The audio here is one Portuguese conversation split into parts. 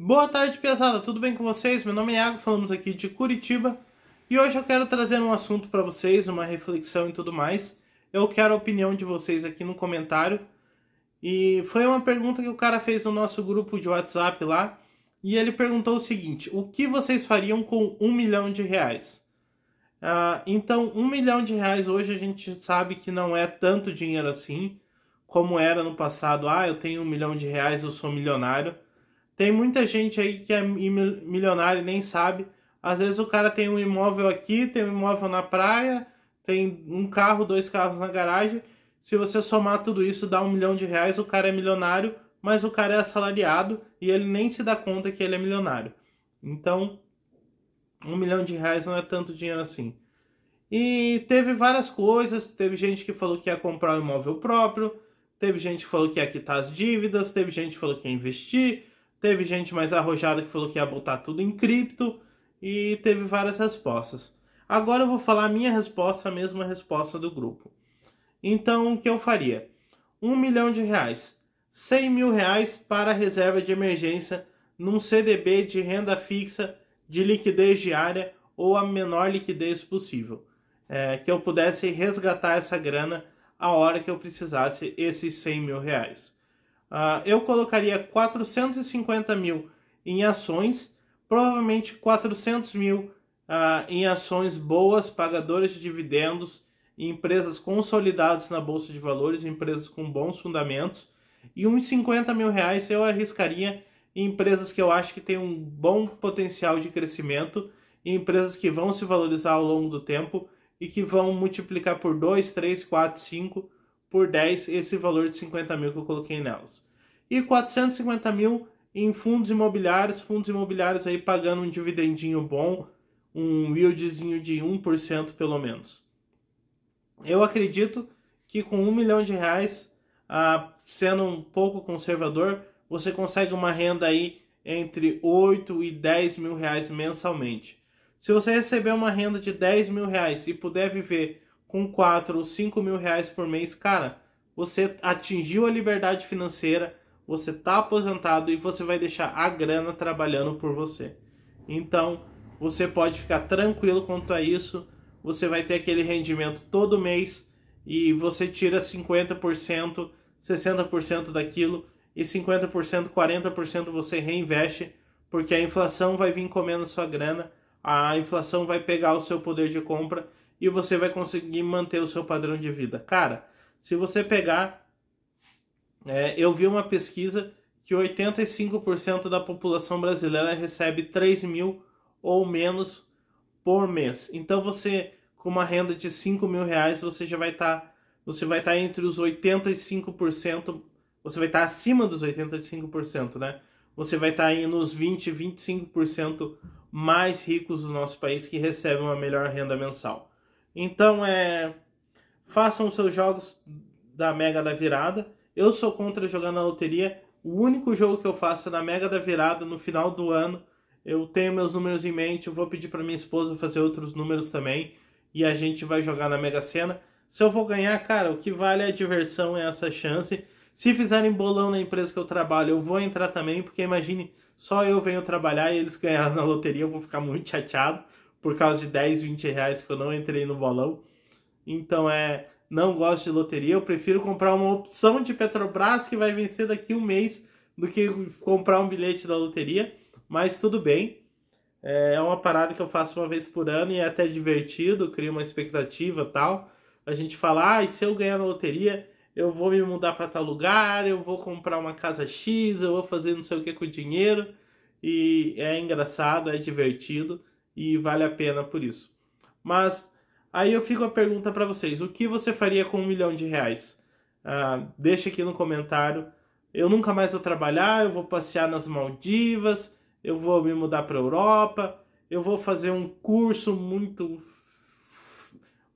Boa tarde, pesada. Tudo bem com vocês? Meu nome é Iago, falamos aqui de Curitiba. E hoje eu quero trazer um assunto para vocês, uma reflexão e tudo mais. Eu quero a opinião de vocês aqui no comentário. E foi uma pergunta que o cara fez no nosso grupo de WhatsApp lá. E ele perguntou o seguinte: O que vocês fariam com um milhão de reais? Ah, então, um milhão de reais hoje a gente sabe que não é tanto dinheiro assim como era no passado. Ah, eu tenho um milhão de reais, eu sou milionário tem muita gente aí que é milionário e nem sabe. Às vezes o cara tem um imóvel aqui, tem um imóvel na praia, tem um carro, dois carros na garagem. Se você somar tudo isso, dá um milhão de reais, o cara é milionário, mas o cara é assalariado e ele nem se dá conta que ele é milionário. Então, um milhão de reais não é tanto dinheiro assim. E teve várias coisas, teve gente que falou que ia comprar um imóvel próprio, teve gente que falou que ia quitar as dívidas, teve gente que falou que ia investir, Teve gente mais arrojada que falou que ia botar tudo em cripto e teve várias respostas. Agora eu vou falar a minha resposta, a mesma resposta do grupo. Então, o que eu faria? Um milhão de reais, 100 mil reais para reserva de emergência num CDB de renda fixa de liquidez diária ou a menor liquidez possível, é, que eu pudesse resgatar essa grana a hora que eu precisasse esses 100 mil reais. Uh, eu colocaria 450 mil em ações, provavelmente 400 mil uh, em ações boas, pagadoras de dividendos, empresas consolidadas na bolsa de valores, empresas com bons fundamentos, e uns 50 mil reais eu arriscaria em empresas que eu acho que têm um bom potencial de crescimento, em empresas que vão se valorizar ao longo do tempo e que vão multiplicar por 2, 3, 4, 5 por 10 esse valor de 50 mil que eu coloquei nelas. E 450 mil em fundos imobiliários, fundos imobiliários aí pagando um dividendinho bom, um yieldzinho de 1% pelo menos. Eu acredito que com um milhão de reais, ah, sendo um pouco conservador, você consegue uma renda aí entre 8 e 10 mil reais mensalmente. Se você receber uma renda de 10 mil reais e puder viver com 4 ou 5 mil reais por mês, cara, você atingiu a liberdade financeira, você está aposentado e você vai deixar a grana trabalhando por você. Então, você pode ficar tranquilo quanto a isso, você vai ter aquele rendimento todo mês e você tira 50%, 60% daquilo e 50%, 40% você reinveste, porque a inflação vai vir comendo sua grana, a inflação vai pegar o seu poder de compra e você vai conseguir manter o seu padrão de vida. Cara, se você pegar. É, eu vi uma pesquisa que 85% da população brasileira recebe 3 mil ou menos por mês. Então você, com uma renda de 5 mil reais, você já vai estar. Tá, você vai estar tá entre os 85%. Você vai estar tá acima dos 85%, né? Você vai estar tá aí nos 20, 25% mais ricos do nosso país que recebem uma melhor renda mensal. Então é. Façam seus jogos da Mega da Virada. Eu sou contra jogar na loteria. O único jogo que eu faço é na Mega da Virada no final do ano. Eu tenho meus números em mente, eu vou pedir para minha esposa fazer outros números também e a gente vai jogar na Mega Sena. Se eu vou ganhar, cara, o que vale é a diversão, é essa chance. Se fizerem bolão na empresa que eu trabalho, eu vou entrar também, porque imagine, só eu venho trabalhar e eles ganharam na loteria, eu vou ficar muito chateado por causa de 10, 20 reais que eu não entrei no bolão. Então é, não gosto de loteria, eu prefiro comprar uma opção de Petrobras que vai vencer daqui um mês do que comprar um bilhete da loteria, mas tudo bem. É, é uma parada que eu faço uma vez por ano e é até divertido, cria uma expectativa tal. A gente fala, ah, e se eu ganhar na loteria, eu vou me mudar para tal lugar, eu vou comprar uma casa X, eu vou fazer não sei o que com o dinheiro. E é engraçado, é divertido e vale a pena por isso. Mas aí eu fico a pergunta para vocês: o que você faria com um milhão de reais? Ah, deixa aqui no comentário. Eu nunca mais vou trabalhar, eu vou passear nas Maldivas, eu vou me mudar para Europa, eu vou fazer um curso muito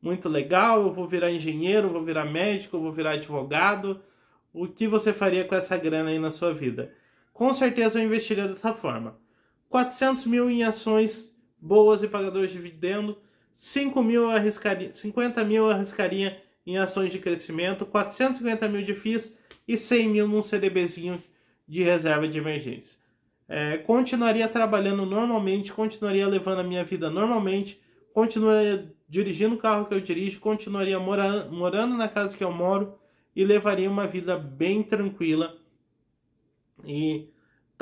muito legal, eu vou virar engenheiro, vou virar médico, vou virar advogado. O que você faria com essa grana aí na sua vida? Com certeza eu investiria dessa forma. 400 mil em ações boas e pagadoras de dividendo. 5 mil arriscaria, 50 mil arriscaria em ações de crescimento, 450 mil de FIIs e 100 mil num CDBzinho de reserva de emergência. É, continuaria trabalhando normalmente, continuaria levando a minha vida normalmente, continuaria dirigindo o carro que eu dirijo, continuaria mora, morando na casa que eu moro e levaria uma vida bem tranquila e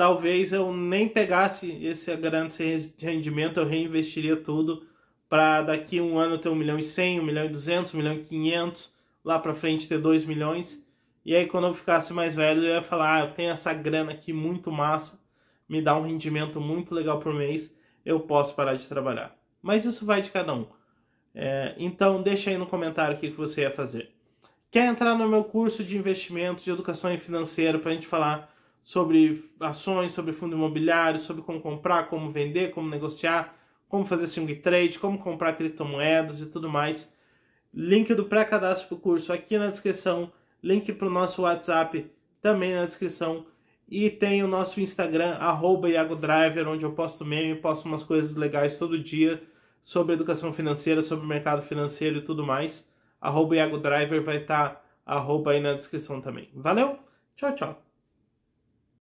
talvez eu nem pegasse esse grande rendimento, eu reinvestiria tudo para daqui um ano ter 1 milhão e 100, 1 milhão e 200, 1 milhão e 500, lá para frente ter 2 milhões. E aí quando eu ficasse mais velho, eu ia falar, ah, eu tenho essa grana aqui muito massa, me dá um rendimento muito legal por mês, eu posso parar de trabalhar. Mas isso vai de cada um. É, então deixa aí no comentário o que, que você ia fazer. Quer entrar no meu curso de investimento, de educação financeira, para a gente falar sobre ações, sobre fundo imobiliário, sobre como comprar, como vender, como negociar, como fazer swing trade, como comprar criptomoedas e tudo mais. Link do pré-cadastro para o curso aqui na descrição, link para o nosso WhatsApp também na descrição e tem o nosso Instagram, @iagodriver, onde eu posto meme, posto umas coisas legais todo dia sobre educação financeira, sobre mercado financeiro e tudo mais. @iagodriver vai estar tá, aí na descrição também. Valeu, tchau, tchau.